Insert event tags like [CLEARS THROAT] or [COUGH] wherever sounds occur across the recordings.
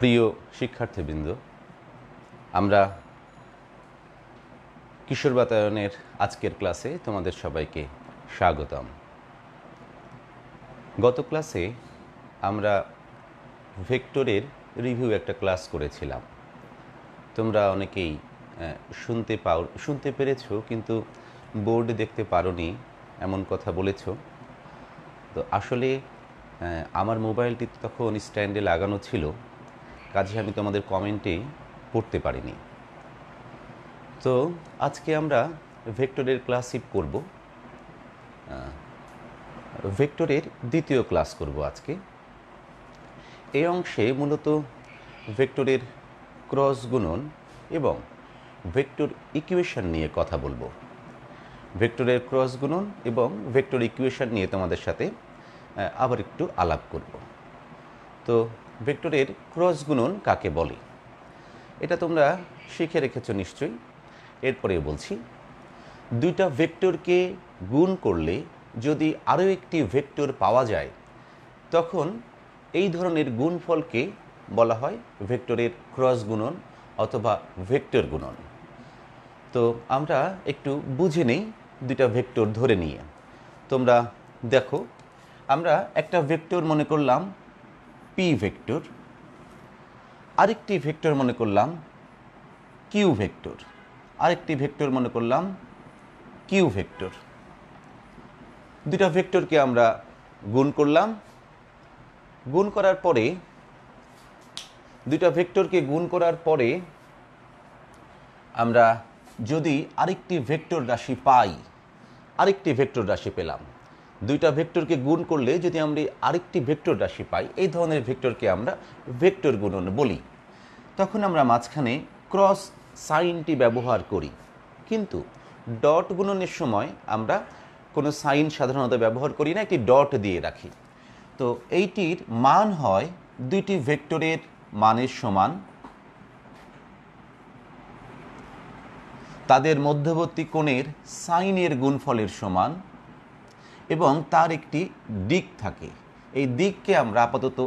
প্রিয় শিক্ষার্থীবৃন্দ আমরা কিশোর বাতায়নের আজকের ক্লাসে তোমাদের সবাইকে স্বাগতম গত ক্লাসে আমরা ভেক্টরের রিভিউ একটা ক্লাস করেছিলাম তোমরা অনেকেই শুনতে পাও শুনতে পেরেছ কিন্তু বোর্ড দেখতে নি এমন কথা বলেছ তো আসলে আমার মোবাইলটি তখন স্ট্যান্ডে লাগানো ছিল কাজে আমি তোমাদের কমেন্টে পড়তে পারিনি তো আজকে আমরা ভেক্টরের ক্লাসিপ করব ভেক্টরের দ্বিতীয় ক্লাস করব আজকে এই অংশে মূলত ভেক্টরের ক্রস গুণন এবং ভেক্টর ইকুয়েশন নিয়ে কথা বলবো ভেক্টরের ক্রস গুণন এবং ভেক্টর ইকুয়েশন নিয়ে তোমাদের সাথে আবার একটু আলাপ করব তো ভেক্টরের ক্রস গুণন কাকে বলে এটা তোমরা শিখে রেখেছ নিশ্চয়ই এরপরে বলছি দুইটা ভেক্টরকে গুণ করলে যদি আরও একটি ভেক্টর পাওয়া যায় তখন এই ধরনের গুণফলকে বলা হয় ভেক্টরের ক্রস গুণন অথবা ভেক্টর গুণন তো আমরা একটু বুঝে নেই দুইটা ভেক্টর ধরে নিয়ে তোমরা দেখো আমরা একটা ভেক্টর মনে করলাম পি ভেক্টর আরেকটি ভেক্টর মনে করলাম কিউ ভেক্টর আরেকটি ভেক্টর মনে করলাম কিউ ভেক্টর দুটা ভেক্টরকে আমরা গুণ করলাম গুণ করার পরে দুটা ভেক্টরকে গুণ করার পরে আমরা যদি আরেকটি ভেক্টর রাশি পাই আরেকটি ভেক্টর রাশি পেলাম দুইটা ভেক্টরকে গুণ করলে যদি আমরা আরেকটি ভেক্টর রাশি পাই এই ধরনের ভেক্টরকে আমরা ভেক্টর গুণন বলি তখন আমরা মাঝখানে ক্রস সাইনটি ব্যবহার করি কিন্তু ডট গুণনের সময় আমরা কোনো সাইন সাধারণত ব্যবহার করি না একটি ডট দিয়ে রাখি তো এইটির মান হয় দুইটি ভেক্টরের মানের সমান তাদের মধ্যবর্তী কোণের সাইনের গুণফলের সমান এবং তার একটি দিক থাকে এই দিককে আমরা আপাতত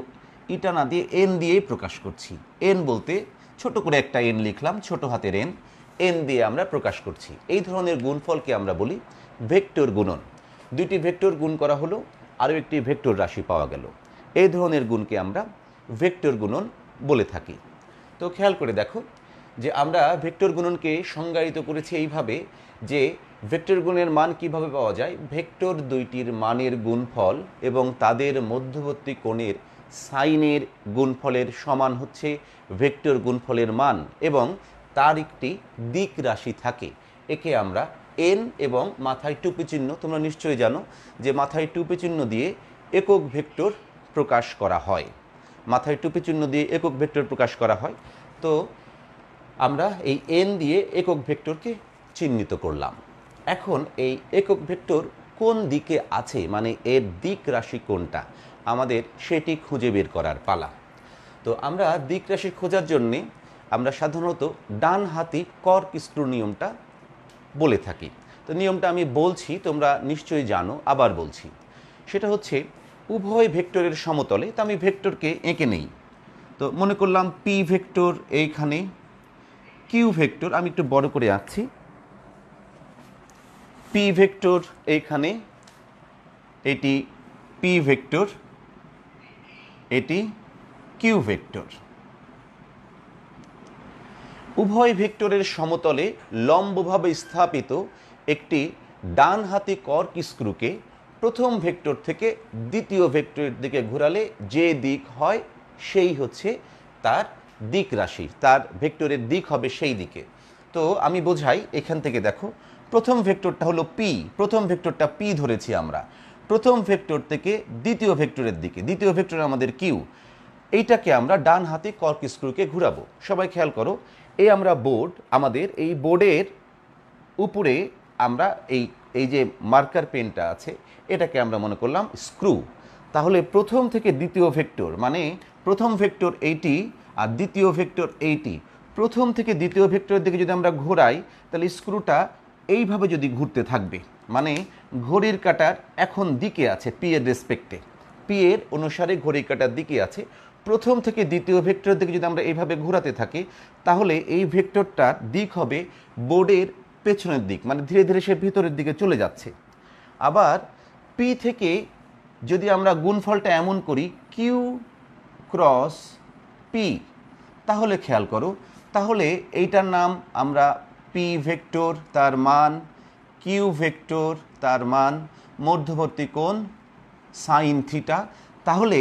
ইটা না দিয়ে এন দিয়েই প্রকাশ করছি এন বলতে ছোট করে একটা এন লিখলাম ছোট হাতের এন এন দিয়ে আমরা প্রকাশ করছি এই ধরনের গুণফলকে আমরা বলি ভেক্টর গুণন দুইটি ভেক্টর গুণ করা হলো আরও একটি ভেক্টর রাশি পাওয়া গেল এই ধরনের গুণকে আমরা ভেক্টর গুণন বলে থাকি তো খেয়াল করে দেখো যে আমরা ভেক্টর গুণনকে সংজ্ঞায়িত করেছি এইভাবে যে ভেক্টর গুণের মান কিভাবে পাওয়া যায় ভেক্টর দুইটির মানের গুণফল এবং তাদের মধ্যবর্তী কোণের সাইনের গুণফলের সমান হচ্ছে ভেক্টর গুণফলের মান এবং তার একটি দিক রাশি থাকে একে আমরা এন এবং মাথায় টুপি চিহ্ন তোমরা নিশ্চয়ই জানো যে মাথায় টুপি চিহ্ন দিয়ে একক ভেক্টর প্রকাশ করা হয় মাথায় টুপি চিহ্ন দিয়ে একক ভেক্টর প্রকাশ করা হয় তো আমরা এই এন দিয়ে একক ভেক্টরকে চিহ্নিত করলাম এখন এই একক ভেক্টর কোন দিকে আছে মানে এর দিক রাশি কোনটা আমাদের সেটি খুঁজে বের করার পালা তো আমরা দিক রাশি খোঁজার জন্যে আমরা সাধারণত ডান হাতি কর্ক স্ক্রু নিয়মটা বলে থাকি তো নিয়মটা আমি বলছি তোমরা নিশ্চয়ই জানো আবার বলছি সেটা হচ্ছে উভয় ভেক্টরের সমতলে তো আমি ভেক্টরকে এঁকে নেই তো মনে করলাম পি ভেক্টর এইখানে কিউ ভেক্টর আমি একটু বড় করে আঁকছি পি ভেক্টর এখানে এটি পি ভেক্টর এটি কিউ ভেক্টর উভয় ভেক্টরের সমতলে লম্বভাবে স্থাপিত একটি ডান হাতি কর্ক স্ক্রুকে প্রথম ভেক্টর থেকে দ্বিতীয় ভেক্টরের দিকে ঘোরালে যে দিক হয় সেই হচ্ছে তার দিক রাশি তার ভেক্টরের দিক হবে সেই দিকে তো আমি বোঝাই এখান থেকে দেখো প্রথম ভেক্টরটা হলো পি প্রথম ভেক্টরটা পি ধরেছি আমরা প্রথম ভেক্টর থেকে দ্বিতীয় ভেক্টরের দিকে দ্বিতীয় ভেক্টর আমাদের কিউ এইটাকে আমরা ডান হাতে কর্ক স্ক্রুকে ঘুরাবো সবাই খেয়াল করো এই আমরা বোর্ড আমাদের এই বোর্ডের উপরে আমরা এই এই যে মার্কার পেনটা আছে এটাকে আমরা মনে করলাম স্ক্রু তাহলে প্রথম থেকে দ্বিতীয় ভেক্টর মানে প্রথম ভেক্টর এইটি আর দ্বিতীয় ভেক্টর এইটি প্রথম থেকে দ্বিতীয় ভেক্টরের দিকে যদি আমরা ঘোরাই তাহলে স্ক্রুটা এইভাবে যদি ঘুরতে থাকবে মানে ঘড়ির কাটার এখন দিকে আছে পি এর রেসপেক্টে পি এর অনুসারে ঘড়ির কাটার দিকে আছে প্রথম থেকে দ্বিতীয় ভেক্টরের দিকে যদি আমরা এইভাবে ঘোরাতে থাকি তাহলে এই ভেক্টরটার দিক হবে বোর্ডের পেছনের দিক মানে ধীরে ধীরে সে ভিতরের দিকে চলে যাচ্ছে আবার পি থেকে যদি আমরা গুণফলটা এমন করি কিউ ক্রস পি তাহলে খেয়াল করো তাহলে এইটার নাম আমরা পি ভেক্টর তার মান কিউ ভেক্টর তার মান মধ্যবর্তী কোণ সাইন থিটা তাহলে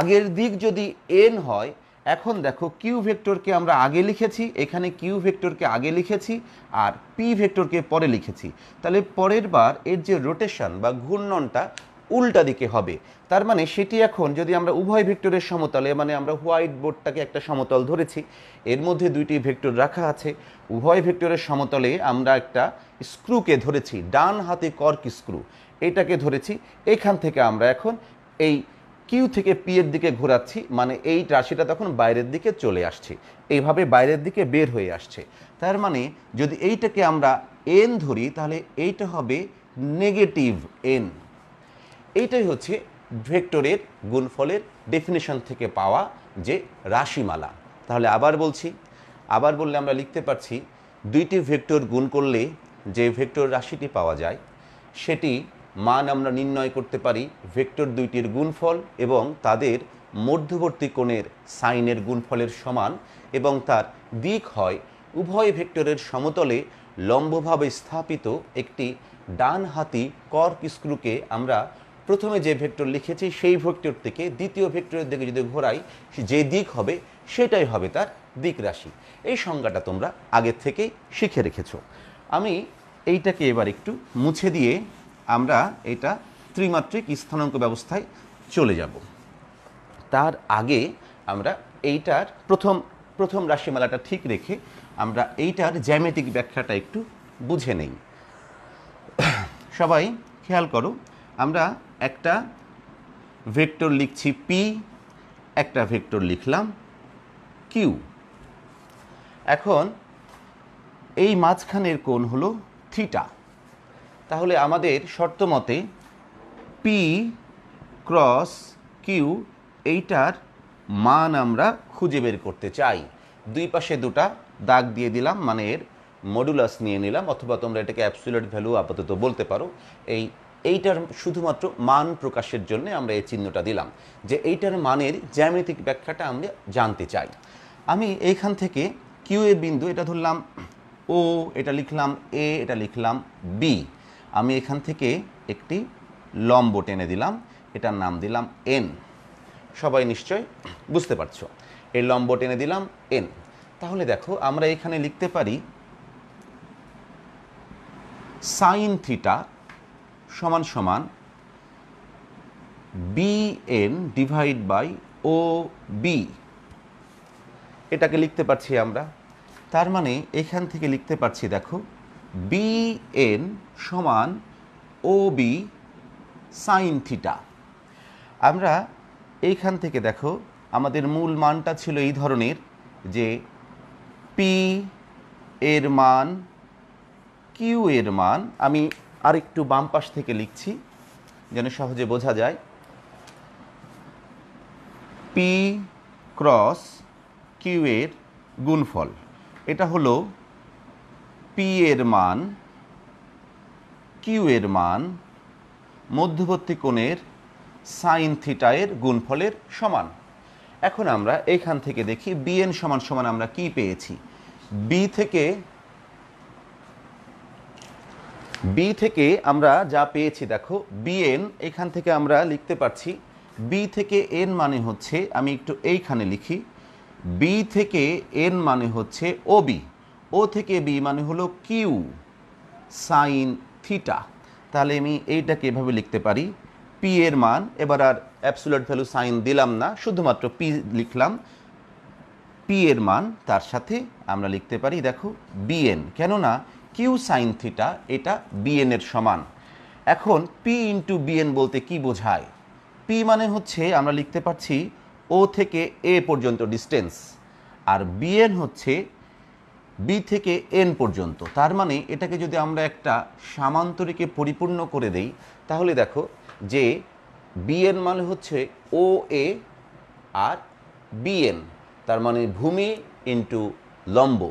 আগের দিক যদি এন হয় এখন দেখো কিউ ভেক্টরকে আমরা আগে লিখেছি এখানে কিউ ভেক্টরকে আগে লিখেছি আর পি ভেক্টরকে পরে লিখেছি তাহলে পরের বার এর যে রোটেশন বা ঘূর্ণনটা উল্টা দিকে হবে তার মানে সেটি এখন যদি আমরা উভয় ভেক্টরের সমতলে মানে আমরা হোয়াইট বোর্ডটাকে একটা সমতল ধরেছি এর মধ্যে দুইটি ভেক্টর রাখা আছে উভয় ভেক্টরের সমতলে আমরা একটা স্ক্রুকে ধরেছি ডান হাতে কর্ক স্ক্রু এটাকে ধরেছি এখান থেকে আমরা এখন এই কিউ থেকে পি এর দিকে ঘোরাচ্ছি মানে এই রাশিটা তখন বাইরের দিকে চলে আসছে এইভাবে বাইরের দিকে বের হয়ে আসছে তার মানে যদি এইটাকে আমরা এন ধরি তাহলে এইটা হবে নেগেটিভ এন এইটাই হচ্ছে ভেক্টরের গুণফলের ডেফিনেশন থেকে পাওয়া যে রাশিমালা তাহলে আবার বলছি আবার বললে আমরা লিখতে পারছি দুইটি ভেক্টর গুণ করলে যে ভেক্টর রাশিটি পাওয়া যায় সেটি মান আমরা নির্ণয় করতে পারি ভেক্টর দুইটির গুণফল এবং তাদের মধ্যবর্তী কোণের সাইনের গুণফলের সমান এবং তার দিক হয় উভয় ভেক্টরের সমতলে লম্বভাবে স্থাপিত একটি ডান হাতি কর্ক স্ক্রুকে আমরা প্রথমে যে ভেক্টর লিখেছি সেই ভেক্টর থেকে দ্বিতীয় ভেক্টরের দিকে যদি ঘোরাই যে দিক হবে সেটাই হবে তার দিক রাশি এই সংজ্ঞাটা তোমরা আগের থেকেই শিখে রেখেছ আমি এইটাকে এবার একটু মুছে দিয়ে আমরা এটা ত্রিমাত্রিক স্থানাঙ্ক ব্যবস্থায় চলে যাব তার আগে আমরা এইটার প্রথম প্রথম রাশিমালাটা ঠিক রেখে আমরা এইটার জ্যামেটিক ব্যাখ্যাটা একটু বুঝে নেই সবাই খেয়াল করো আমরা একটা ভেক্টর লিখছি পি একটা ভেক্টর লিখলাম কিউ এখন এই মাঝখানের কোণ হলো থিটা তাহলে আমাদের শর্ত মতে পি ক্রস কিউ এইটার মান আমরা খুঁজে বের করতে চাই দুই পাশে দুটা দাগ দিয়ে দিলাম মানে এর মডুলাস নিয়ে নিলাম অথবা তোমরা এটাকে অ্যাপসুলেট ভ্যালু আপাতত বলতে পারো এই এইটার শুধুমাত্র মান প্রকাশের জন্য আমরা এই চিহ্নটা দিলাম যে এইটার মানের জ্যামিতিক ব্যাখ্যাটা আমরা জানতে চাই আমি এইখান থেকে কিউ এ বিন্দু এটা ধরলাম ও এটা লিখলাম এ এটা লিখলাম বি আমি এখান থেকে একটি লম্ব টেনে দিলাম এটার নাম দিলাম এন সবাই নিশ্চয় বুঝতে পারছো এই লম্ব টেনে দিলাম এন তাহলে দেখো আমরা এখানে লিখতে পারি সাইন থিটা সমান সমান B N divide by O B এটাকে লিখতে পারছি আমরা তার মানে এখান থেকে লিখতে পারছি দেখো বিএন সমান ও বি সাইন থিটা আমরা এইখান থেকে দেখো আমাদের মূল মানটা ছিল এই ধরনের যে পি এর মান কিউ এর মান আমি আর একটু বাম পাশ থেকে লিখছি যেন সহজে বোঝা যায় পি ক্রস কিউ এর গুণফল এটা হলো পি এর মান কিউ এর মান মধ্যবর্তী কোণের সাইন থিটা এর গুণফলের সমান এখন আমরা এখান থেকে দেখি বিএন সমান সমান আমরা কি পেয়েছি বি থেকে বি থেকে আমরা যা পেয়েছি দেখো বিএন এখান থেকে আমরা লিখতে পারছি বি থেকে এন মানে হচ্ছে আমি একটু এইখানে লিখি বি থেকে এন মানে হচ্ছে ও বি ও থেকে বি মানে হলো কিউ সাইন থিটা তাহলে আমি এইটাকে এভাবে লিখতে পারি পি এর মান এবার আর অ্যাপসুলেট ভ্যালু সাইন দিলাম না শুধুমাত্র পি লিখলাম পি এর মান তার সাথে আমরা লিখতে পারি দেখো বিএন কেননা কিউ সাইন থিটা এটা বিএন এর সমান এখন পি ইন্টু বিএন বলতে কি বোঝায় পি মানে হচ্ছে আমরা লিখতে পারছি ও থেকে এ পর্যন্ত ডিস্টেন্স আর বিএন হচ্ছে বি থেকে এন পর্যন্ত তার মানে এটাকে যদি আমরা একটা সামান্তরিকে পরিপূর্ণ করে দেই তাহলে দেখো যে বিএন মানে হচ্ছে ও এ আর বিএন তার মানে ভূমি ইন্টু লম্ব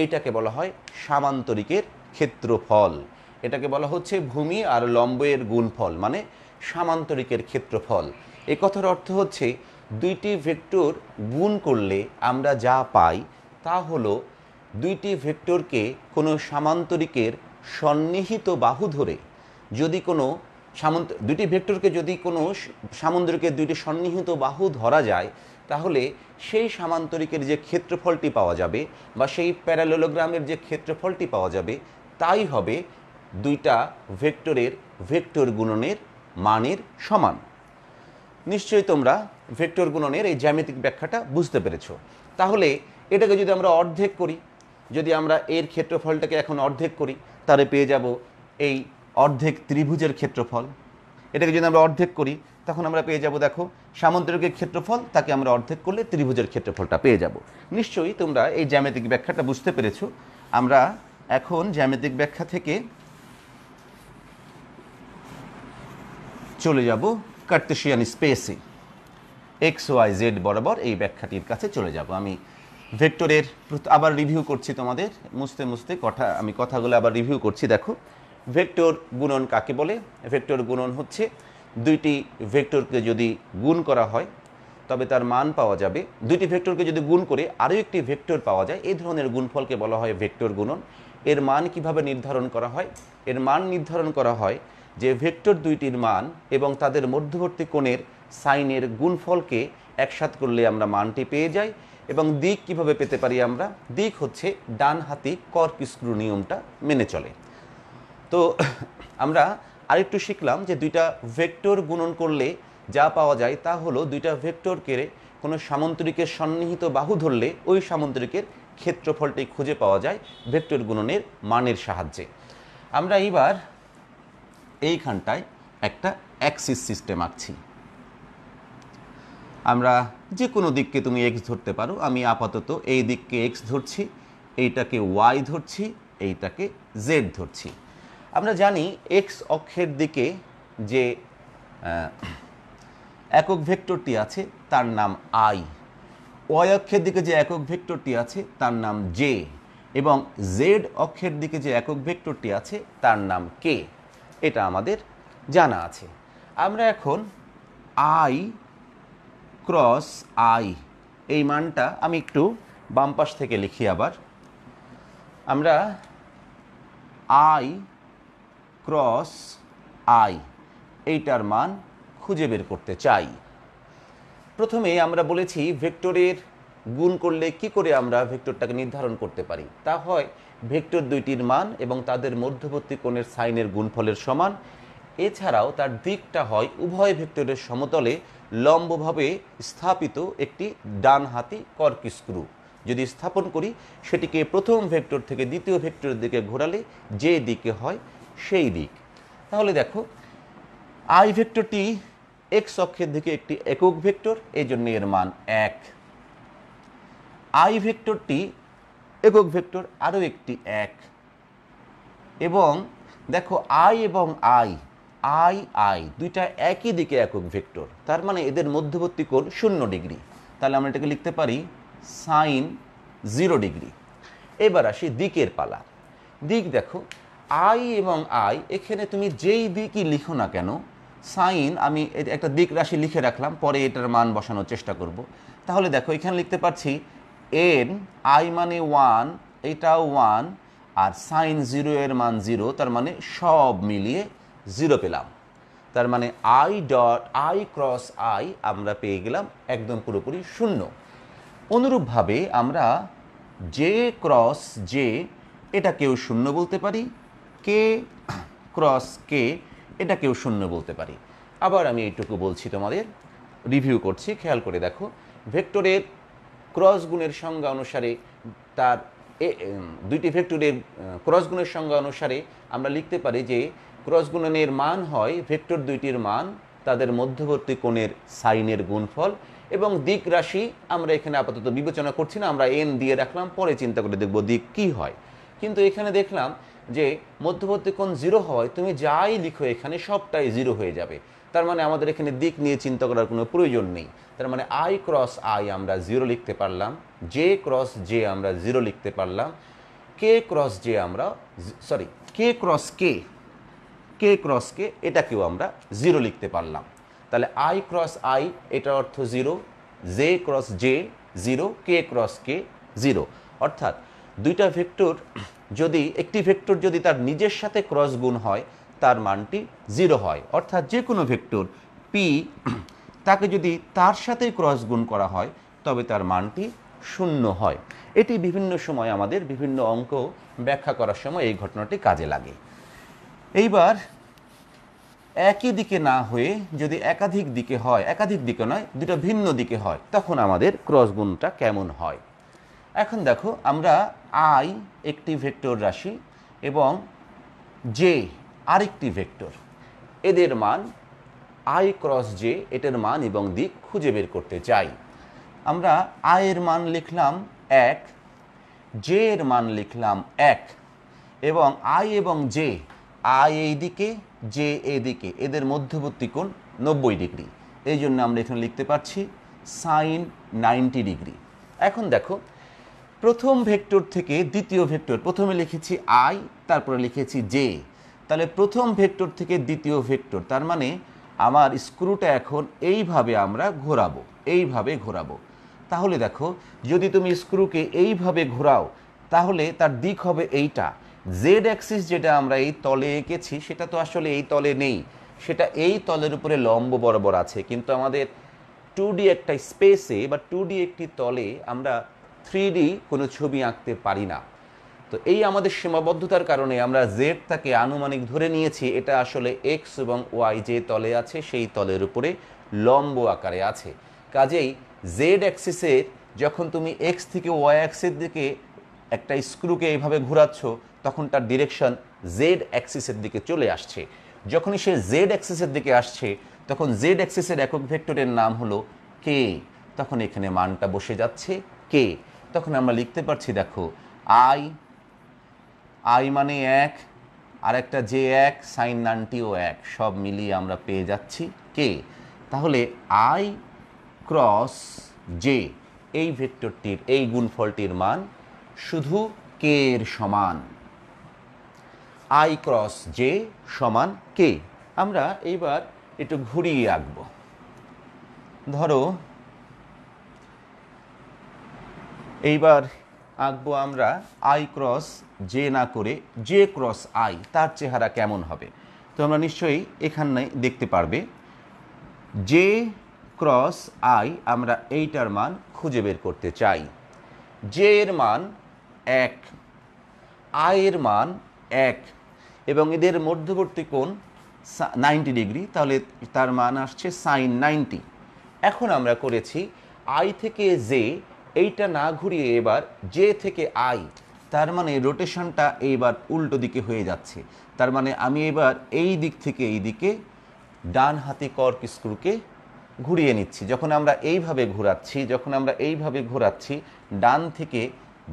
এইটাকে বলা হয় সামান্তরিকের ক্ষেত্রফল এটাকে বলা হচ্ছে ভূমি আর লম্বের গুণফল মানে সামান্তরিকের ক্ষেত্রফল এ কথার অর্থ হচ্ছে দুইটি ভেক্টর গুণ করলে আমরা যা পাই তা হলো দুইটি ভেক্টরকে কোনো সামান্তরিকের সন্নিহিত বাহু ধরে যদি কোনো সামন্ত দুইটি ভেক্টরকে যদি কোনো সামুদ্রিকের দুইটি সন্নিহিত বাহু ধরা যায় তাহলে সেই সামান্তরিকের যে ক্ষেত্রফলটি পাওয়া যাবে বা সেই প্যারালোলোগ্রামের যে ক্ষেত্রফলটি পাওয়া যাবে তাই হবে দুইটা ভেক্টরের ভেক্টর গুণনের মানের সমান নিশ্চয়ই তোমরা ভেক্টর গুণনের এই জ্যামিতিক ব্যাখ্যাটা বুঝতে পেরেছ তাহলে এটাকে যদি আমরা অর্ধেক করি যদি আমরা এর ক্ষেত্রফলটাকে এখন অর্ধেক করি তাহলে পেয়ে যাব এই অর্ধেক ত্রিভুজের ক্ষেত্রফল এটাকে যদি আমরা অর্ধেক করি তখন আমরা পেয়ে যাব দেখো সামুদ্রিকের ক্ষেত্রফল তাকে আমরা অর্ধেক করলে ত্রিভুজের ক্ষেত্রফলটা পেয়ে যাব নিশ্চয়ই তোমরা এই জ্যামিতিক ব্যাখ্যাটা বুঝতে পেরেছ আমরা এখন জ্যামিতিক ব্যাখ্যা থেকে চলে যাব কার্তেশিয়ান স্পেসে এক্স ওয়াই জেড বরাবর এই ব্যাখ্যাটির কাছে চলে যাব আমি ভেক্টরের আবার রিভিউ করছি তোমাদের মুছতে মুছতে কথা আমি কথাগুলো আবার রিভিউ করছি দেখো ভেক্টর গুণন কাকে বলে ভেক্টর গুণন হচ্ছে দুইটি ভেক্টরকে যদি গুণ করা হয় তবে তার মান পাওয়া যাবে দুইটি ভেক্টরকে যদি গুণ করে আরও একটি ভেক্টর পাওয়া যায় এই ধরনের গুণফলকে বলা হয় ভেক্টর গুণন এর মান কিভাবে নির্ধারণ করা হয় এর মান নির্ধারণ করা হয় যে ভেক্টর দুইটির মান এবং তাদের মধ্যবর্তী কোণের সাইনের গুণফলকে একসাথ করলে আমরা মানটি পেয়ে যাই এবং দিক কিভাবে পেতে পারি আমরা দিক হচ্ছে ডান হাতি কর্ক স্ক্রু নিয়মটা মেনে চলে তো আমরা আরেকটু শিখলাম যে দুইটা ভেক্টর গুণন করলে যা পাওয়া যায় তা হলো দুইটা ভেক্টরকে কোনো সামন্তরিকের সন্নিহিত বাহু ধরলে ওই সামন্তরিকের ক্ষেত্রফলটি খুঁজে পাওয়া যায় ভেক্টর গুণনের মানের সাহায্যে আমরা এইবার এইখানটায় একটা অ্যাক্সিস সিস্টেম আঁকছি আমরা যে কোনো দিককে তুমি এক্স ধরতে পারো আমি আপাতত এই দিককে এক্স ধরছি এইটাকে ওয়াই ধরছি এইটাকে জেড ধরছি আমরা জানি এক্স অক্ষের দিকে যে একক ভেক্টরটি আছে তার নাম আই ওয়াই অক্ষের দিকে যে একক ভেক্টরটি আছে তার নাম জে এবং জেড অক্ষের দিকে যে একক ভেক্টরটি আছে তার নাম কে এটা আমাদের জানা আছে আমরা এখন আই ক্রস আই এই মানটা আমি একটু বাম পাশ থেকে লিখি আবার আমরা আই ক্রস আই এইটার মান খুঁজে বের করতে চাই প্রথমে আমরা বলেছি ভেক্টরের গুণ করলে কি করে আমরা ভেক্টরটাকে নির্ধারণ করতে পারি তা হয় ভেক্টর দুইটির মান এবং তাদের মধ্যবর্তী কোণের সাইনের গুণফলের সমান এছাড়াও তার দিকটা হয় উভয় ভেক্টরের সমতলে লম্বভাবে স্থাপিত একটি ডান হাতি কর্ক যদি স্থাপন করি সেটিকে প্রথম ভেক্টর থেকে দ্বিতীয় ভেক্টরের দিকে ঘোরালে যে দিকে হয় সেই দিক তাহলে দেখো আই ভেক্টরটি এক্স অক্ষের দিকে একটি একক ভেক্টর এই জন্য এর মান এক আই ভেক্টরটি একক ভেক্টর আরও একটি এক এবং দেখো আই এবং আই আই আই দুইটা একই দিকে একক ভেক্টর তার মানে এদের মধ্যবর্তী কোণ শূন্য ডিগ্রি তাহলে আমরা এটাকে লিখতে পারি সাইন জিরো ডিগ্রি এবার আসি দিকের পালা দিক দেখো আই এবং আই এখানে তুমি যেই দিকই লিখো না কেন সাইন আমি একটা দিক রাশি লিখে রাখলাম পরে এটার মান বসানোর চেষ্টা করব তাহলে দেখো এখানে লিখতে পারছি এন আই মানে ওয়ান এটাও ওয়ান আর সাইন জিরো এর মান জিরো তার মানে সব মিলিয়ে জিরো পেলাম তার মানে I dot I cross I আমরা পেয়ে গেলাম একদম পুরোপুরি শূন্য অনুরূপভাবে আমরা জে ক্রস জে এটাকেও শূন্য বলতে পারি কে ক্রস কে এটাকেও শূন্য বলতে পারি আবার আমি এইটুকু বলছি তোমাদের রিভিউ করছি খেয়াল করে দেখো ভেক্টরের ক্রস গুণের সংজ্ঞা অনুসারে তার দুইটি ভেক্টরের ক্রস গুণের সংজ্ঞা অনুসারে আমরা লিখতে পারি যে ক্রস গুণনের মান হয় ভেক্টর দুইটির মান তাদের মধ্যবর্তী কোণের সাইনের গুণফল এবং দিক রাশি আমরা এখানে আপাতত বিবেচনা করছি না আমরা এন দিয়ে রাখলাম পরে চিন্তা করে দেখব দিক কি হয় কিন্তু এখানে দেখলাম যে মধ্যবর্তী কোণ জিরো হয় তুমি যাই লিখো এখানে সবটাই জিরো হয়ে যাবে তার মানে আমাদের এখানে দিক নিয়ে চিন্তা করার কোনো প্রয়োজন নেই তার মানে আই ক্রস আই আমরা জিরো লিখতে পারলাম জে ক্রস জে আমরা জিরো লিখতে পারলাম কে ক্রস জে আমরা sorry K cross K K cross K এটাকেও আমরা জিরো লিখতে পারলাম তাহলে আই ক্রস আই এটার অর্থ zero J cross J zero K cross K zero অর্থাৎ দুইটা ভেক্টর যদি একটি ভেক্টর যদি তার নিজের সাথে ক্রস গুণ হয় তার মানটি জিরো হয় অর্থাৎ যে কোনো ভেক্টর পি তাকে যদি তার সাথে ক্রস গুণ করা হয় তবে তার মানটি শূন্য হয় এটি বিভিন্ন সময় আমাদের বিভিন্ন অঙ্ক ব্যাখ্যা করার সময় এই ঘটনাটি কাজে লাগে এইবার একই দিকে না হয়ে যদি একাধিক দিকে হয় একাধিক দিকে নয় দুটো ভিন্ন দিকে হয় তখন আমাদের ক্রস গুণটা কেমন হয় এখন দেখো আমরা আই একটি ভেক্টর রাশি এবং জে আরেকটি ভেক্টর এদের মান আই ক্রস জে এটার মান এবং দিক খুঁজে বের করতে চাই আমরা আয়ের মান লিখলাম এক জে এর মান লিখলাম এক এবং আই এবং জে আই এই দিকে জে এদিকে এদের মধ্যবর্তী কোণ নব্বই ডিগ্রি এই জন্য আমরা এখানে লিখতে পারছি সাইন নাইনটি ডিগ্রি এখন দেখো প্রথম ভেক্টর থেকে দ্বিতীয় ভেক্টর প্রথমে লিখেছি আই তারপরে লিখেছি জে তাহলে প্রথম ভেক্টর থেকে দ্বিতীয় ভেক্টর তার মানে আমার স্ক্রুটা এখন এইভাবে আমরা ঘোরাবো এইভাবে ঘোরাবো তাহলে দেখো যদি তুমি স্ক্রুকে এইভাবে ঘোরাও তাহলে তার দিক হবে এইটা জেড অ্যাক্সিস যেটা আমরা এই তলে এঁকেছি সেটা তো আসলে এই তলে নেই সেটা এই তলের উপরে লম্ব বরাবর আছে কিন্তু আমাদের টু ডি একটা স্পেসে বা টু ডি একটি তলে আমরা থ্রি কোনো ছবি আঁকতে পারি না তো এই আমাদের সীমাবদ্ধতার কারণে আমরা জেডটাকে আনুমানিক ধরে নিয়েছি এটা আসলে এক্স এবং ওয়াই যে তলে আছে সেই তলের উপরে লম্ব আকারে আছে কাজেই জেড অ্যাক্সিসের যখন তুমি এক্স থেকে ওয়াই অ্যাক্সের দিকে একটা স্ক্রুকে এইভাবে ঘোরাচ্ছ তখন তার ডিরেকশন জেড অ্যাক্সিসের দিকে চলে আসছে যখনই সে জেড অ্যাক্সিসের দিকে আসছে তখন জেড অ্যাক্সিসের একক ভেক্টরের নাম হলো কে তখন এখানে মানটা বসে যাচ্ছে কে তখন আমরা লিখতে পারছি দেখো আই আই মানে এক আর একটা যে এক সাইন নানটিও এক সব মিলিয়ে আমরা পেয়ে যাচ্ছি কে তাহলে আই ক্রস জে এই ভেক্টরটির এই গুণফলটির মান শুধু কে এর সমান আই ক্রস জে সমান কে আমরা এইবার একটু ঘুরিয়ে আঁকব ধরো এইবার আঁকবো আমরা আই ক্রস জে না করে জে ক্রস আই তার চেহারা কেমন হবে তো আমরা নিশ্চয়ই এখানে দেখতে পারবে জে ক্রস আই আমরা এইটার মান খুঁজে বের করতে চাই জে এর মান এক আয়ের মান এক এবং এদের মধ্যবর্তী কোণ নাইনটি ডিগ্রি তাহলে তার মান আসছে সাইন নাইনটি এখন আমরা করেছি আই থেকে জে এইটা না ঘুরিয়ে এবার জে থেকে আই তার মানে রোটেশনটা এইবার উল্টো দিকে হয়ে যাচ্ছে তার মানে আমি এবার এই দিক থেকে এই দিকে ডান হাতি কর্ক স্ক্রুকে ঘুরিয়ে নিচ্ছি যখন আমরা এইভাবে ঘোরাচ্ছি যখন আমরা এইভাবে ঘোরাচ্ছি ডান থেকে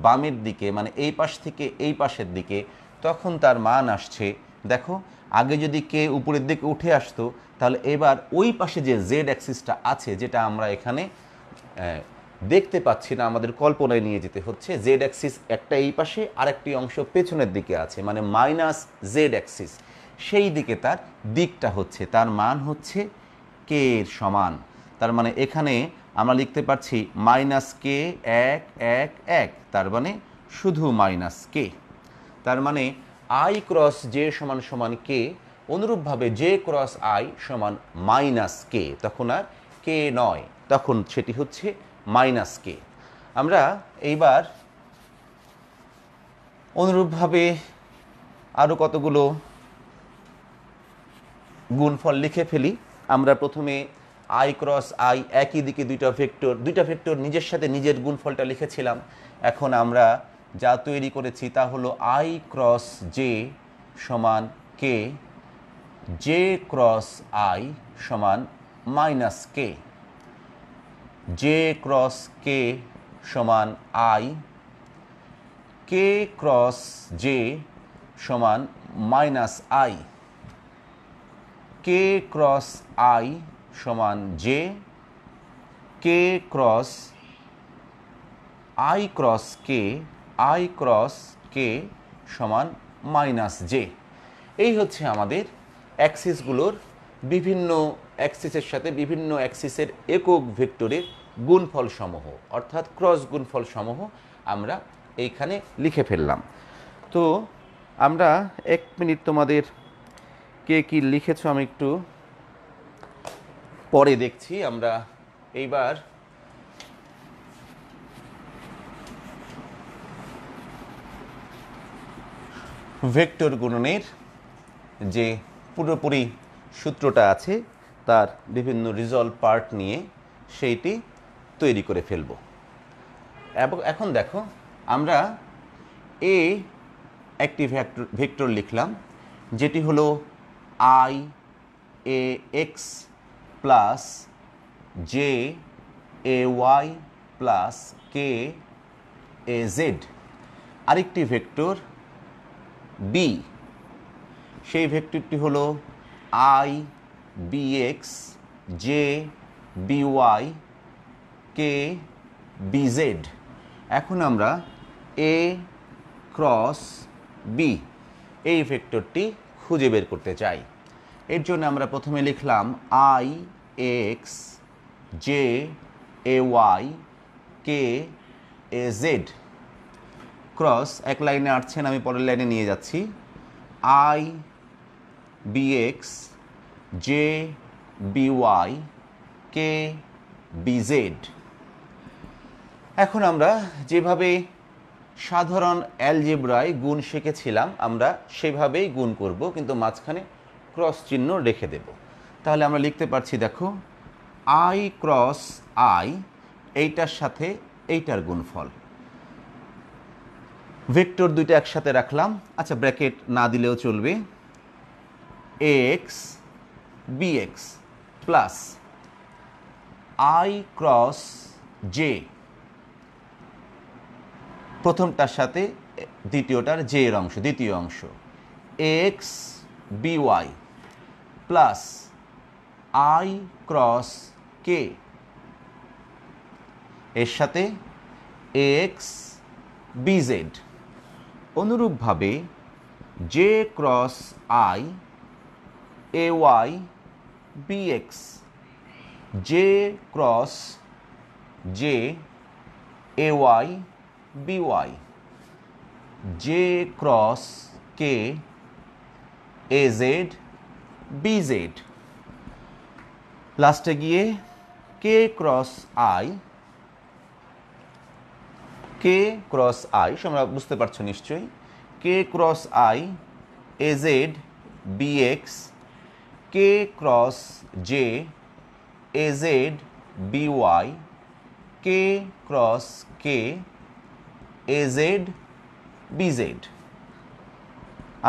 বামের দিকে মানে এই পাশ থেকে এই পাশের দিকে তখন তার মান আসছে দেখো আগে যদি কে উপরের দিকে উঠে আসতো তাহলে এবার ওই পাশে যে জেড অ্যাক্সিসটা আছে যেটা আমরা এখানে দেখতে পাচ্ছি না আমাদের কল্পনায় নিয়ে যেতে হচ্ছে জেড অ্যাক্সিস একটা এই পাশে আরেকটি অংশ পেছনের দিকে আছে মানে মাইনাস জেড অ্যাক্সিস সেই দিকে তার দিকটা হচ্ছে তার মান হচ্ছে কে এর সমান তার মানে এখানে আমরা লিখতে পারছি মাইনাস কে এক এক এক তার মানে শুধু মাইনাস কে তার মানে আই ক্রস জে সমান সমান কে অনুরূপভাবে জে ক্রস আই সমান মাইনাস কে তখন আর কে নয় তখন সেটি হচ্ছে মাইনাস কে আমরা এইবার অনুরূপভাবে আরও কতগুলো গুণফল লিখে ফেলি আমরা প্রথমে আই ক্রস আই একই দিকে দুইটা ভেক্টর দুইটা ভেক্টর নিজের সাথে নিজের গুণফলটা লিখেছিলাম এখন আমরা যা তৈরি করেছি তা হলো আই ক্রস জে সমান কে জে ক্রস আই সমান minus K J cross K সমান আই কে ক্রস জে সমান minus I K cross I সমান J K cross I cross K I cross K সমান মাইনাস জে এই হচ্ছে আমাদের অ্যাক্সিসগুলোর বিভিন্ন অ্যাক্সিসের সাথে বিভিন্ন অ্যাক্সিসের একক ভেক্টরের গুণফল সমূহ অর্থাৎ ক্রস গুণফল সমূহ আমরা এইখানে লিখে ফেললাম তো আমরা এক মিনিট তোমাদের কে কি লিখেছো আমি একটু পরে দেখছি আমরা এইবার ভেক্টর গুণনের যে পুরোপুরি সূত্রটা আছে তার বিভিন্ন রিজলভ পার্ট নিয়ে সেইটি তৈরি করে ফেলব এবং এখন দেখো আমরা এ একটি ভেক্টর ভেক্টর লিখলাম যেটি হলো I A X plus J A Y plus K A Z আরেকটি ভেক্টর বি সেই ভেক্টরটি হলো I bx j by k bz এখন আমরা a ক্রস b এই ভেক্টরটি খুঁজে বের করতে চাই এর জন্য আমরা প্রথমে লিখলাম I X J A Y K A Z cross এক লাইনে আসছেন আমি পরের লাইনে নিয়ে যাচ্ছি I B X J K K Z এখন আমরা যেভাবে সাধারণ অ্যালজেব্রায় গুণ শিখেছিলাম আমরা সেভাবেই গুণ করব কিন্তু মাঝখানে ক্রস চিহ্ন রেখে দেব তাহলে আমরা লিখতে পারছি দেখো আই ক্রস আই এইটার সাথে এইটার গুণফল ভেক্টর দুইটা একসাথে রাখলাম আচ্ছা ব্র্যাকেট না দিলেও চলবে X bx plus I cross J প্রথমটার সাথে দ্বিতীয়টার জে এর অংশ দ্বিতীয় অংশ X B Y plus I cross K এর সাথে এক্স বিজেড অনুরূপভাবে J cross I A Y bx j cross j ay by j cross k az bz লাস্টে গিয়ে K cross I K cross I তোমরা বুঝতে পারছো নিশ্চয়ই K cross I A Z B X k cross j az by k cross k az bz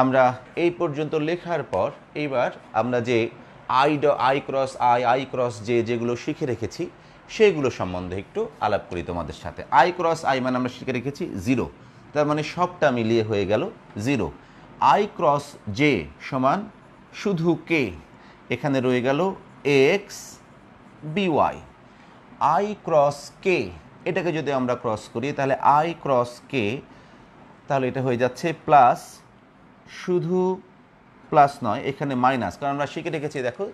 আমরা এই পর্যন্ত লেখার পর এইবার আমরা যে আই ড I cross I I cross J যেগুলো শিখে রেখেছি সেগুলো সম্বন্ধে একটু আলাপ করি তোমাদের সাথে আই ক্রস আই মানে আমরা শিখে রেখেছি জিরো তার মানে সবটা মিলিয়ে হয়ে গেল জিরো আই ক্রস জে সমান শুধু কে এখানে রয়ে গেল X B Y I cross K এটাকে যদি আমরা ক্রস করি তাহলে আই ক্রস কে তাহলে এটা হয়ে যাচ্ছে প্লাস শুধু প্লাস নয় এখানে মাইনাস কারণ আমরা শিখে রেখেছি দেখো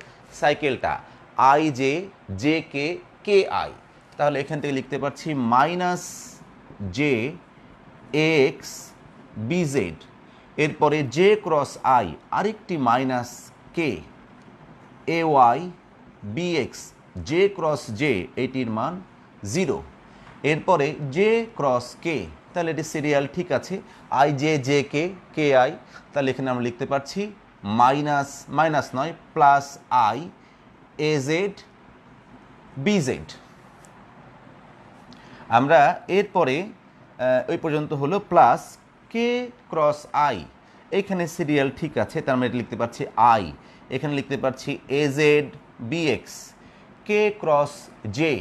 সাইকেলটা I J J K K I তাহলে এখান থেকে লিখতে পারছি মাইনাস জে এক্স বিজেড এরপরে জে ক্রস আই আরেকটি minus K A Y B X J cross J এটির মান জিরো এরপরে জে ক্রস কে তাহলে এটি সিরিয়াল ঠিক আছে I J J K K I তাহলে এখানে আমরা লিখতে পারছি মাইনাস মাইনাস নয় plus I A Z B Z আমরা এরপরে ওই পর্যন্ত হলো প্লাস কে ক্রস আই এখানে সিরিয়াল ঠিক আছে তার মানে লিখতে পারছি আই এখানে লিখতে পারছি A Z B X K cross J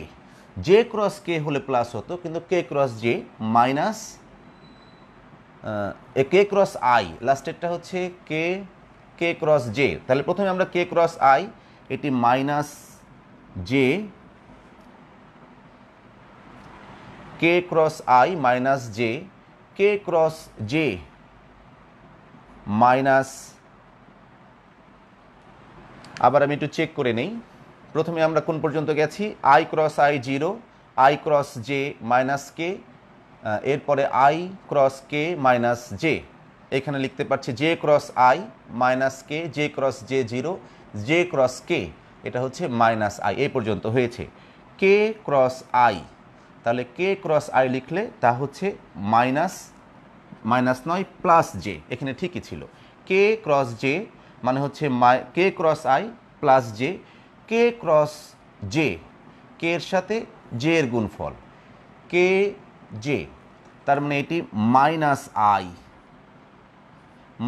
J cross K হলে প্লাস হতো কিন্তু K cross J minus K cross I লাস্টেরটা হচ্ছে কে কে ক্রস জে তাহলে প্রথমে আমরা কে ক্রস আই এটি minus J K cross I minus J K cross J minus আবার আমি একটু চেক করে নেই প্রথমে আমরা কোন পর্যন্ত গেছি I cross I zero I cross J minus K এরপরে I cross K minus J এখানে লিখতে পারছি J cross I minus K J cross J zero J cross K এটা হচ্ছে মাইনাস আই এ পর্যন্ত হয়েছে কে ক্রস আই তাহলে কে cross I লিখলে তা হচ্ছে মাইনাস মাইনাস নয় প্লাস জে এখানে ঠিকই ছিল কে ক্রস জে মানে হচ্ছে মাই K cross I plus J K cross J K এর সাথে জে এর গুণফল কে জে তার মানে এটি মাইনাস আই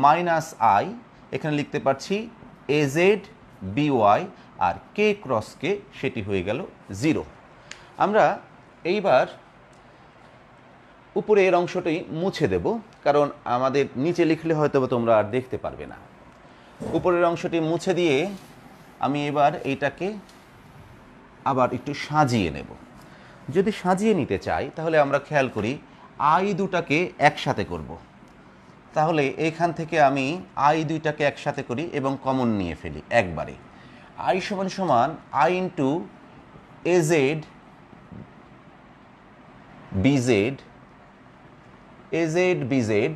মাইনাস আই এখানে লিখতে পারছি এজেড ওয়াই আর কে ক্রস কে সেটি হয়ে গেল জিরো আমরা এইবার উপরে এর অংশটি মুছে দেব কারণ আমাদের নিচে লিখলে হয়তো তোমরা আর দেখতে পারবে না উপরের অংশটি মুছে দিয়ে আমি এবার এইটাকে আবার একটু সাজিয়ে নেব যদি সাজিয়ে নিতে চাই তাহলে আমরা খেয়াল করি আই দুটাকে একসাথে করব। তাহলে এখান থেকে আমি আই দুইটাকে একসাথে করি এবং কমন নিয়ে ফেলি একবারে আই সমান সমান I into A Z B Z A Z B Z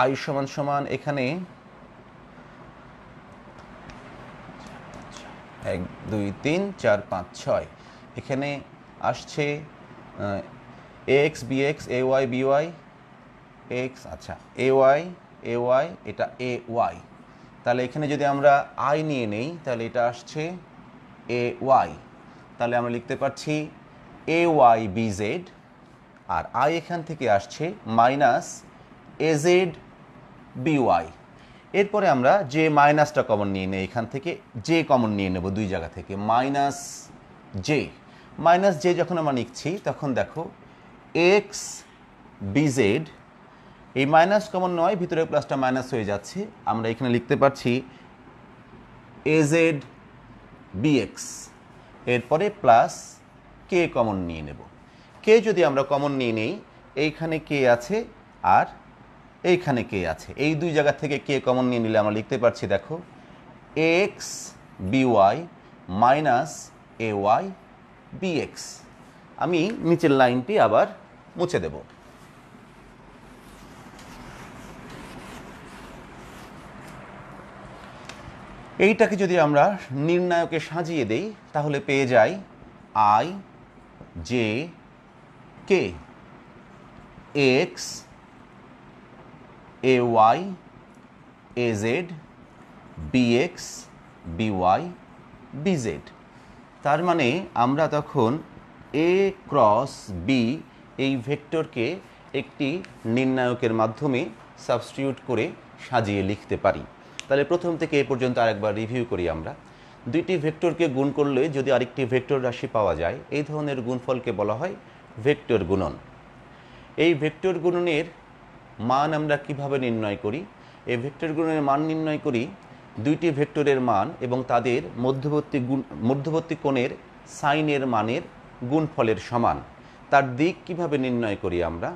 আয়ু সমান সমান এখানে এক দুই তিন চার পাঁচ ছয় এখানে আসছে X B X A Y B Y X আচ্ছা এ ওয়াই এ ওয়াই এটা এ ওয়াই তাহলে এখানে যদি আমরা আই নিয়ে নেই তাহলে এটা আসছে এ ওয়াই তাহলে আমরা লিখতে পারছি এ ওয়াই বি জেড আর আই এখান থেকে আসছে মাইনাস এজেড বিওয়াই এরপরে আমরা যে মাইনাসটা কমন নিয়ে নেই এখান থেকে জে কমন নিয়ে নেব দুই জায়গা থেকে মাইনাস জে মাইনাস জে যখন আমরা লিখছি তখন দেখো এক্স বিজেড এই মাইনাস কমন নয় ভিতরে প্লাসটা মাইনাস হয়ে যাচ্ছে আমরা এখানে লিখতে পারছি এজেড বিএক্স এরপরে প্লাস কে কমন নিয়ে নেব কে যদি আমরা কমন নিয়ে নেই এইখানে কে আছে আর এইখানে কে আছে এই দুই জায়গা থেকে কে কমন নিয়ে নিলে আমরা লিখতে পারছি দেখো X B Y minus A Y B X আমি নিচের লাইনটি আবার মুছে দেব এইটাকে যদি আমরা নির্ণায়কে সাজিয়ে দেই তাহলে পেয়ে যাই I J K X A Y A Z B X B Y B Z তার মানে আমরা তখন এ ক্রস বি এই ভেক্টরকে একটি নির্ণায়কের মাধ্যমে সাবস্টিটিউট করে সাজিয়ে লিখতে পারি তাহলে প্রথম থেকে এ পর্যন্ত আরেকবার রিভিউ করি আমরা দুইটি ভেক্টরকে গুণ করলে যদি আরেকটি ভেক্টর রাশি পাওয়া যায় এই ধরনের গুণফলকে বলা হয় ভেক্টর গুণন এই ভেক্টর গুণনের মান আমরা কিভাবে নির্ণয় করি এই ভেক্টরগুলোর মান নির্ণয় করি দুইটি ভেক্টরের মান এবং তাদের মধ্যবর্তী গুণ মধ্যবর্তী কোণের সাইনের মানের গুণফলের সমান তার দিক কিভাবে নির্ণয় করি আমরা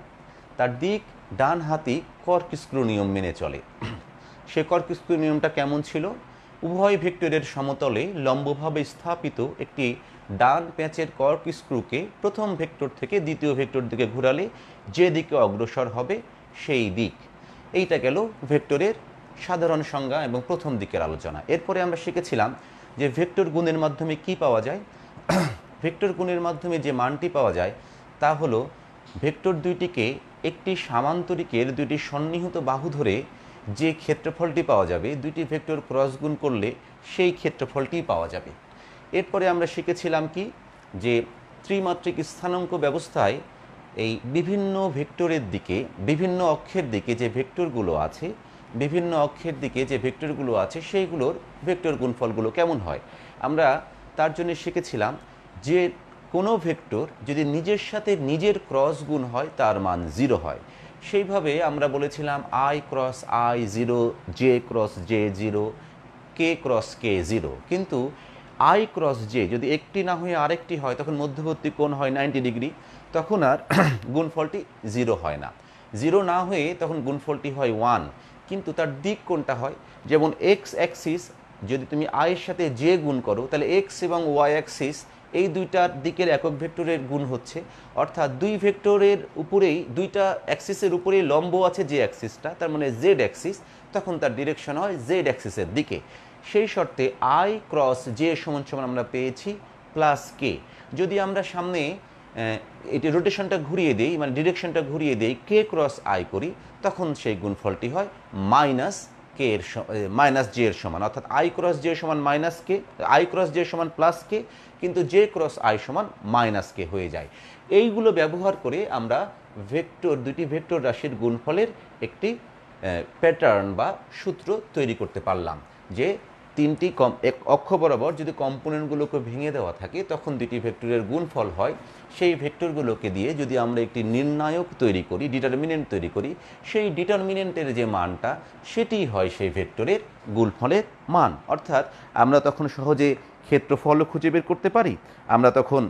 তার দিক ডান হাতি কর্কস্ক্রু নিয়ম মেনে চলে সে কর্কস্ক্রু নিয়মটা কেমন ছিল উভয় ভেক্টরের সমতলে লম্বভাবে স্থাপিত একটি ডান প্যাঁচের কর্ক স্ক্রুকে প্রথম ভেক্টর থেকে দ্বিতীয় ভেক্টর দিকে ঘুরালে যে দিকে অগ্রসর হবে সেই দিক এইটা গেল ভেক্টরের সাধারণ সংজ্ঞা এবং প্রথম দিকের আলোচনা এরপরে আমরা শিখেছিলাম যে ভেক্টর গুণের মাধ্যমে কি পাওয়া যায় ভেক্টর গুণের মাধ্যমে যে মানটি পাওয়া যায় তা হলো ভেক্টর দুইটিকে একটি সামান্তরিকের দুইটি সন্নিহিত বাহু ধরে যে ক্ষেত্রফলটি পাওয়া যাবে দুইটি ভেক্টর ক্রস গুণ করলে সেই ক্ষেত্রফলটি পাওয়া যাবে এরপরে আমরা শিখেছিলাম কি যে ত্রিমাত্রিক স্থানাঙ্ক ব্যবস্থায় এই বিভিন্ন ভেক্টরের দিকে বিভিন্ন অক্ষের দিকে যে ভেক্টরগুলো আছে বিভিন্ন অক্ষের দিকে যে ভেক্টরগুলো আছে সেইগুলোর ভেক্টর গুণফলগুলো কেমন হয় আমরা তার জন্য শিখেছিলাম যে কোনো ভেক্টর যদি নিজের সাথে নিজের ক্রস গুণ হয় তার মান জিরো হয় সেইভাবে আমরা বলেছিলাম I cross I zero J cross J zero K cross K zero কিন্তু আই ক্রস জে যদি একটি না হয়ে আরেকটি হয় তখন মধ্যবর্তী কোণ হয় নাইনটি ডিগ্রি তখন আর [CLEARS THROAT] গুণফলটি জিরো হয় না জিরো না হয়ে তখন গুণফলটি হয় ওয়ান কিন্তু তার দিক কোনটা হয় যেমন এক্স অ্যাক্সিস যদি তুমি আয়ের সাথে যে গুণ করো তাহলে এক্স এবং ওয়াই অ্যাক্সিস এই দুইটার দিকের একক ভেক্টরের গুণ হচ্ছে অর্থাৎ দুই ভেক্টরের উপরেই দুইটা অ্যাক্সিসের উপরেই লম্ব আছে যে অ্যাক্সিসটা তার মানে জেড অ্যাক্সিস তখন তার ডিরেকশন হয় জেড অ্যাক্সিসের দিকে সেই শর্তে আই ক্রস জে সমান সমান আমরা পেয়েছি প্লাস কে যদি আমরা সামনে এটি রোটেশনটা ঘুরিয়ে দিই মানে ডিরেকশনটা ঘুরিয়ে দিই কে ক্রস আই করি তখন সেই গুণফলটি হয় মাইনাস কে এর মাইনাস জে এর সমান অর্থাৎ আই ক্রস জে সমান minus K I cross J সমান প্লাস কে কিন্তু জে ক্রস আই সমান মাইনাস কে হয়ে যায় এইগুলো ব্যবহার করে আমরা ভেক্টর দুটি ভেক্টর রাশির গুণফলের একটি প্যাটার্ন বা সূত্র তৈরি করতে পারলাম যে তিনটি কম এক অক্ষ বরাবর যদি কম্পোনেন্টগুলোকে ভেঙে দেওয়া থাকে তখন দুটি ভেক্টরের গুণফল হয় সেই ভেক্টরগুলোকে দিয়ে যদি আমরা একটি নির্ণায়ক তৈরি করি ডিটারমিনেন্ট তৈরি করি সেই ডিটারমিনেন্টের যে মানটা সেটি হয় সেই ভেক্টরের গুণফলের মান অর্থাৎ আমরা তখন সহজে ক্ষেত্রফলও খুঁজে বের করতে পারি আমরা তখন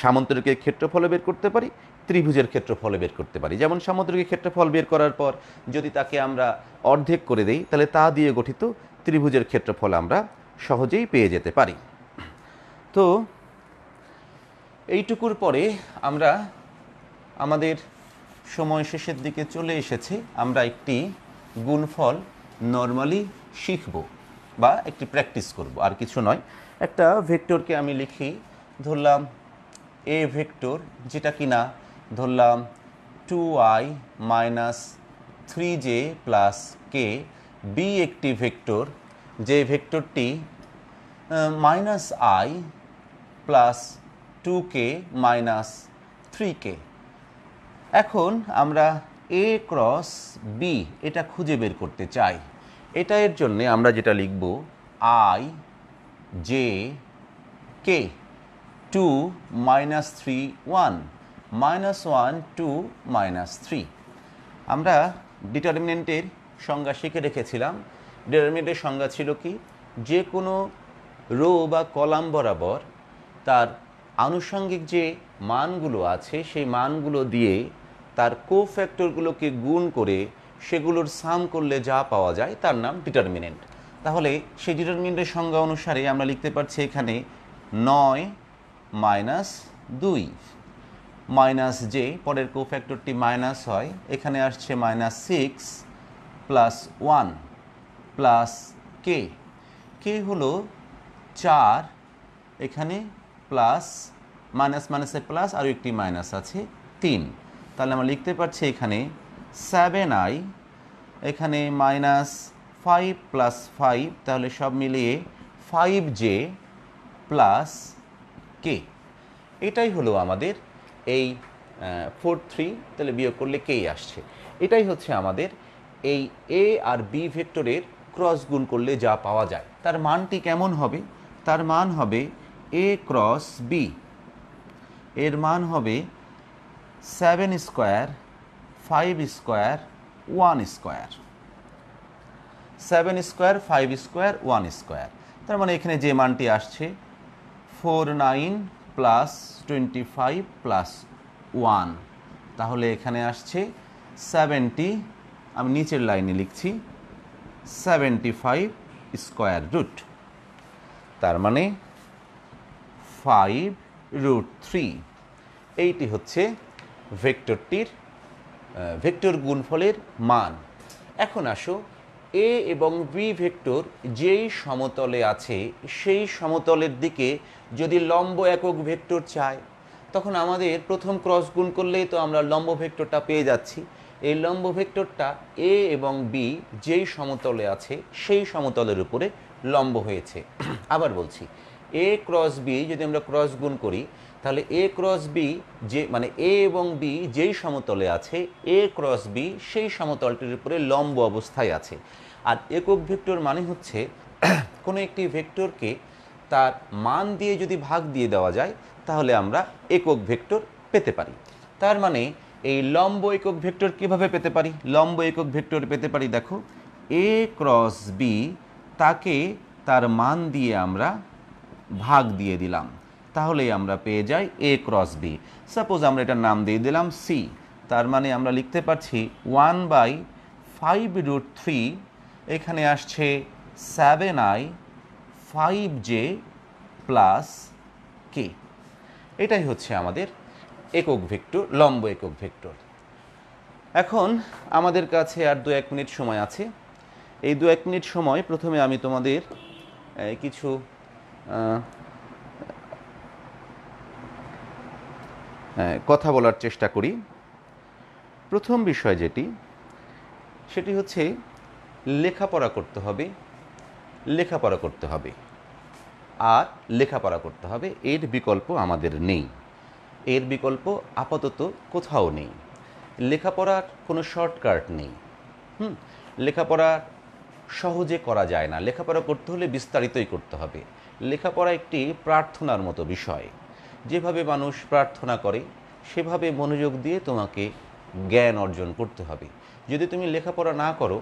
সামন্তরিকের ক্ষেত্রফলও বের করতে পারি ত্রিভুজের ক্ষেত্রফলে বের করতে পারি যেমন সামুদ্রিক ক্ষেত্রফল বের করার পর যদি তাকে আমরা অর্ধেক করে দেই তাহলে তা দিয়ে গঠিত ত্রিভুজের ক্ষেত্রফল আমরা সহজেই পেয়ে যেতে পারি তো এইটুকুর পরে আমরা আমাদের সময় শেষের দিকে চলে এসেছি আমরা একটি গুণফল নর্মালি শিখব বা একটি প্র্যাকটিস করব আর কিছু নয় একটা ভেক্টরকে আমি লিখি ধরলাম এ ভেক্টর যেটা কিনা ধরলাম two I minus three J plus K B একটি ভেক্টর যে ভেক্টরটি minus I plus two K minus three K এখন আমরা এ ক্রস বি এটা খুঁজে বের করতে চাই এটা এর জন্যে আমরা যেটা লিখব I J K two minus three one minus one two minus three আমরা ডিটারমিনেন্টের সংজ্ঞা শিখে রেখেছিলাম ডিটারমিনেন্টের সংজ্ঞা ছিল কি যে কোনো রো বা কলাম বরাবর তার আনুষঙ্গিক যে মানগুলো আছে সেই মানগুলো দিয়ে তার কো ফ্যাক্টরগুলোকে গুণ করে সেগুলোর সাম করলে যা পাওয়া যায় তার নাম ডিটারমিনেন্ট তাহলে সেই ডিটারমিনেন্টের সংজ্ঞা অনুসারে আমরা লিখতে পারছি এখানে নয় মাইনাস দুই মাইনাস জে পরের কোফ্যাক্টরটি মাইনাস হয় এখানে আসছে minus six plus one plus K K হলো চার এখানে প্লাস মাইনাস মাইনাসে প্লাস আরও একটি মাইনাস আছে তিন তাহলে আমরা লিখতে পারছি এখানে সেভেন আই এখানে মাইনাস ফাইভ প্লাস ফাইভ তাহলে সব মিলিয়ে ফাইভ জে প্লাস কে এটাই হলো আমাদের এই ফোর থ্রি তাহলে বিয়োগ করলে কেই আসছে এটাই হচ্ছে আমাদের এই এ আর বি ভেক্টরের ক্রস গুণ করলে যা পাওয়া যায় তার মানটি কেমন হবে তার মান হবে এ ক্রস বি এর মান হবে seven square five square one square seven square five square one square তার মানে এখানে যে মানটি আসছে four nine plus twenty five plus one তাহলে এখানে আসছে সেভেন্টি আমি নিচের লাইনে লিখছি সেভেন্টি ফাইভ স্কোয়ার রুট তার মানে ফাইভ রুট থ্রি এইটি হচ্ছে ভেক্টরটির ভেক্টর গুণফলের মান এখন আসো এ এবং বি ভেক্টর যেই সমতলে আছে সেই সমতলের দিকে যদি লম্ব একক ভেক্টর চায় তখন আমাদের প্রথম ক্রস গুণ করলেই তো আমরা লম্ব ভেক্টরটা পেয়ে যাচ্ছি এই লম্ব ভেক্টরটা এ এবং বি যেই সমতলে আছে সেই সমতলের উপরে লম্ব হয়েছে আবার বলছি এ ক্রস বি যদি আমরা ক্রস গুণ করি তাহলে এ ক্রস বি যে মানে এ এবং বি যেই সমতলে আছে এ ক্রস বি সেই সমতলটির উপরে লম্ব অবস্থায় আছে আর একক ভেক্টর মানে হচ্ছে [CLEARS THROAT] কোনো একটি ভেক্টরকে তার মান দিয়ে যদি ভাগ দিয়ে দেওয়া যায় তাহলে আমরা একক ভেক্টর পেতে পারি তার মানে এই লম্ব একক ভেক্টর কিভাবে পেতে পারি লম্ব একক ভেক্টর পেতে পারি দেখো এ ক্রস বি তাকে তার মান দিয়ে আমরা ভাগ দিয়ে দিলাম তাহলেই আমরা পেয়ে যাই এ ক্রস বি সাপোজ আমরা এটার নাম দিয়ে দিলাম সি তার মানে আমরা লিখতে পারছি one by five root three এখানে আসছে seven I five J plus K এটাই হচ্ছে আমাদের একক ভেক্টর লম্ব একক ভেক্টর এখন আমাদের কাছে আর দু এক মিনিট সময় আছে এই দু এক মিনিট সময় প্রথমে আমি তোমাদের কিছু কথা বলার চেষ্টা করি প্রথম বিষয় যেটি সেটি হচ্ছে লেখাপড়া করতে হবে লেখাপড়া করতে হবে আর লেখাপড়া করতে হবে এর বিকল্প আমাদের নেই এর বিকল্প আপাতত কোথাও নেই লেখাপড়ার কোনো শর্টকাট নেই হুম লেখাপড়া সহজে করা যায় না লেখাপড়া করতে হলে বিস্তারিতই করতে হবে লেখাপড়া একটি প্রার্থনার মতো বিষয় যেভাবে মানুষ প্রার্থনা করে সেভাবে মনোযোগ দিয়ে তোমাকে জ্ঞান অর্জন করতে হবে যদি তুমি লেখাপড়া না করো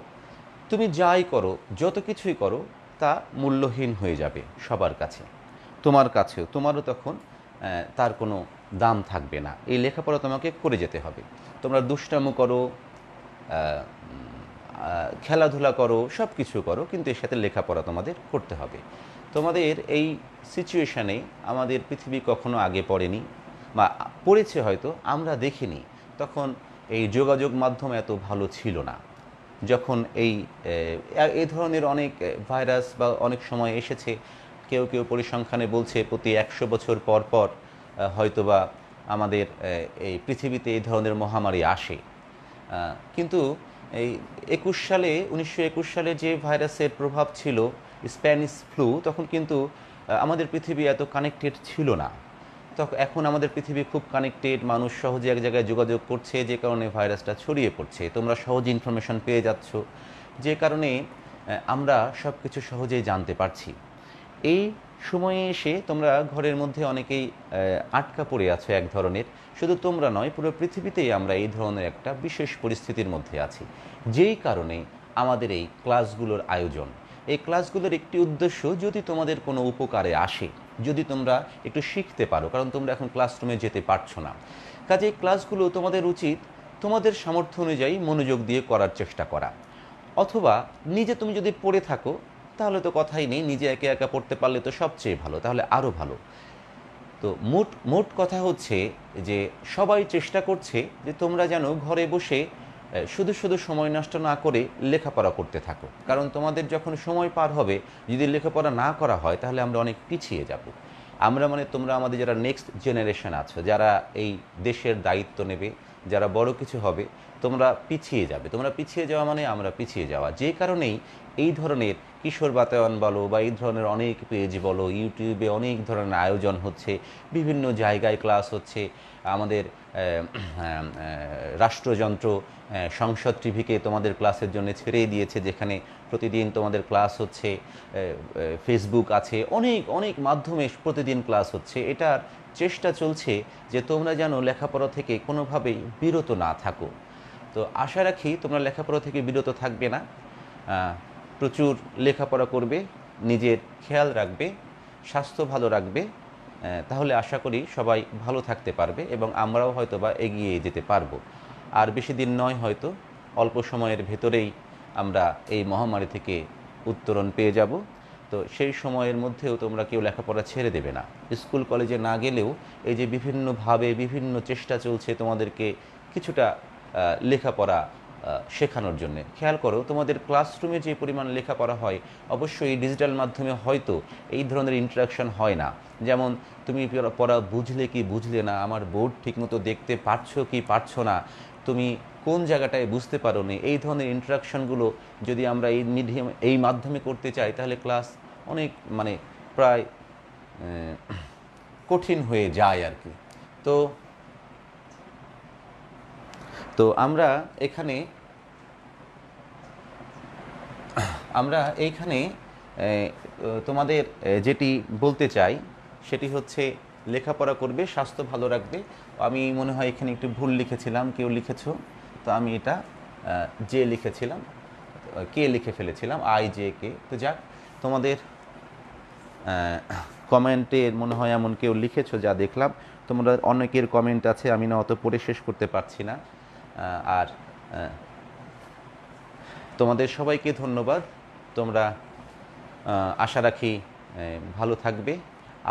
তুমি যাই করো যত কিছুই করো তা মূল্যহীন হয়ে যাবে সবার কাছে তোমার কাছেও তোমারও তখন তার কোনো দাম থাকবে না এই লেখাপড়া তোমাকে করে যেতে হবে তোমরা দুষ্টামো করো খেলাধুলা করো সব কিছু করো কিন্তু এর সাথে লেখাপড়া তোমাদের করতে হবে তোমাদের এই সিচুয়েশানে আমাদের পৃথিবী কখনো আগে পড়েনি বা পড়েছে হয়তো আমরা দেখিনি তখন এই যোগাযোগ মাধ্যম এত ভালো ছিল না যখন এই এ ধরনের অনেক ভাইরাস বা অনেক সময় এসেছে কেউ কেউ পরিসংখ্যানে বলছে প্রতি একশো বছর পর পর হয়তোবা আমাদের এই পৃথিবীতে এই ধরনের মহামারী আসে কিন্তু এই একুশ সালে উনিশশো সালে যে ভাইরাসের প্রভাব ছিল স্প্যানিশ ফ্লু তখন কিন্তু আমাদের পৃথিবী এত কানেক্টেড ছিল না তখন এখন আমাদের পৃথিবী খুব কানেক্টেড মানুষ সহজে এক জায়গায় যোগাযোগ করছে যে কারণে ভাইরাসটা ছড়িয়ে পড়ছে তোমরা সহজে ইনফরমেশন পেয়ে যাচ্ছ যে কারণে আমরা সব কিছু সহজেই জানতে পারছি এই সময়ে এসে তোমরা ঘরের মধ্যে অনেকেই আটকা পড়ে আছো এক ধরনের শুধু তোমরা নয় পুরো পৃথিবীতেই আমরা এই ধরনের একটা বিশেষ পরিস্থিতির মধ্যে আছি যেই কারণে আমাদের এই ক্লাসগুলোর আয়োজন এই ক্লাসগুলোর একটি উদ্দেশ্য যদি তোমাদের কোনো উপকারে আসে যদি তোমরা একটু শিখতে পারো কারণ তোমরা এখন ক্লাসরুমে যেতে পারছো না কাজে এই ক্লাসগুলো তোমাদের উচিত তোমাদের সামর্থ্য অনুযায়ী মনোযোগ দিয়ে করার চেষ্টা করা অথবা নিজে তুমি যদি পড়ে থাকো তাহলে তো কথাই নেই নিজে একে একা পড়তে পারলে তো সবচেয়ে ভালো তাহলে আরও ভালো তো মোট মোট কথা হচ্ছে যে সবাই চেষ্টা করছে যে তোমরা যেন ঘরে বসে শুধু শুধু সময় নষ্ট না করে লেখাপড়া করতে থাকো কারণ তোমাদের যখন সময় পার হবে যদি লেখাপড়া না করা হয় তাহলে আমরা অনেক পিছিয়ে যাব আমরা মানে তোমরা আমাদের যারা নেক্সট জেনারেশন আছো যারা এই দেশের দায়িত্ব নেবে যারা বড় কিছু হবে তোমরা পিছিয়ে যাবে তোমরা পিছিয়ে যাওয়া মানে আমরা পিছিয়ে যাওয়া যে কারণেই এই ধরনের কিশোর বাতায়ন বলো বা এই ধরনের অনেক পেজ বলো ইউটিউবে অনেক ধরনের আয়োজন হচ্ছে বিভিন্ন জায়গায় ক্লাস হচ্ছে আমাদের রাষ্ট্রযন্ত্র সংসদ টিভিকে তোমাদের ক্লাসের জন্য ছেড়ে দিয়েছে যেখানে প্রতিদিন তোমাদের ক্লাস হচ্ছে ফেসবুক আছে অনেক অনেক মাধ্যমে প্রতিদিন ক্লাস হচ্ছে এটার চেষ্টা চলছে যে তোমরা যেন লেখাপড়া থেকে কোনোভাবেই বিরত না থাকো তো আশা রাখি তোমরা লেখাপড়া থেকে বিরত থাকবে না প্রচুর লেখাপড়া করবে নিজের খেয়াল রাখবে স্বাস্থ্য ভালো রাখবে তাহলে আশা করি সবাই ভালো থাকতে পারবে এবং আমরাও হয়তোবা এগিয়ে যেতে পারবো আর বেশি দিন নয় হয়তো অল্প সময়ের ভেতরেই আমরা এই মহামারী থেকে উত্তরণ পেয়ে যাব তো সেই সময়ের মধ্যেও তোমরা কেউ লেখাপড়া ছেড়ে দেবে না স্কুল কলেজে না গেলেও এই যে বিভিন্নভাবে বিভিন্ন চেষ্টা চলছে তোমাদেরকে কিছুটা লেখাপড়া শেখানোর জন্য খেয়াল করো তোমাদের ক্লাসরুমে যে পরিমাণ লেখাপড়া হয় অবশ্যই ডিজিটাল মাধ্যমে হয়তো এই ধরনের ইন্টারাকশন হয় না যেমন তুমি পড়া বুঝলে কি বুঝলে না আমার বোর্ড ঠিকমতো দেখতে পারছো কি পারছো না তুমি কোন জায়গাটায় বুঝতে পারো নি এই ধরনের ইন্টারাকশনগুলো যদি আমরা এই মিডিয়াম এই মাধ্যমে করতে চাই তাহলে ক্লাস অনেক মানে প্রায় কঠিন হয়ে যায় আর কি তো তো আমরা এখানে আমরা এইখানে তোমাদের যেটি বলতে চাই সেটি হচ্ছে লেখাপড়া করবে স্বাস্থ্য ভালো রাখবে আমি মনে হয় এখানে একটু ভুল লিখেছিলাম কেউ লিখেছ তো আমি এটা জে লিখেছিলাম কে লিখে ফেলেছিলাম আই জে কে তো যাক তোমাদের কমেন্টে মনে হয় এমন কেউ লিখেছো যা দেখলাম তোমরা অনেকের কমেন্ট আছে আমি না অত পড়ে শেষ করতে পারছি না আর তোমাদের সবাইকে ধন্যবাদ তোমরা আশা রাখি ভালো থাকবে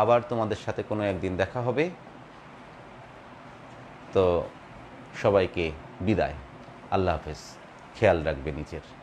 আবার তোমাদের সাথে কোনো একদিন দেখা হবে তো সবাইকে বিদায় আল্লাহ হাফেজ খেয়াল রাখবে নিজের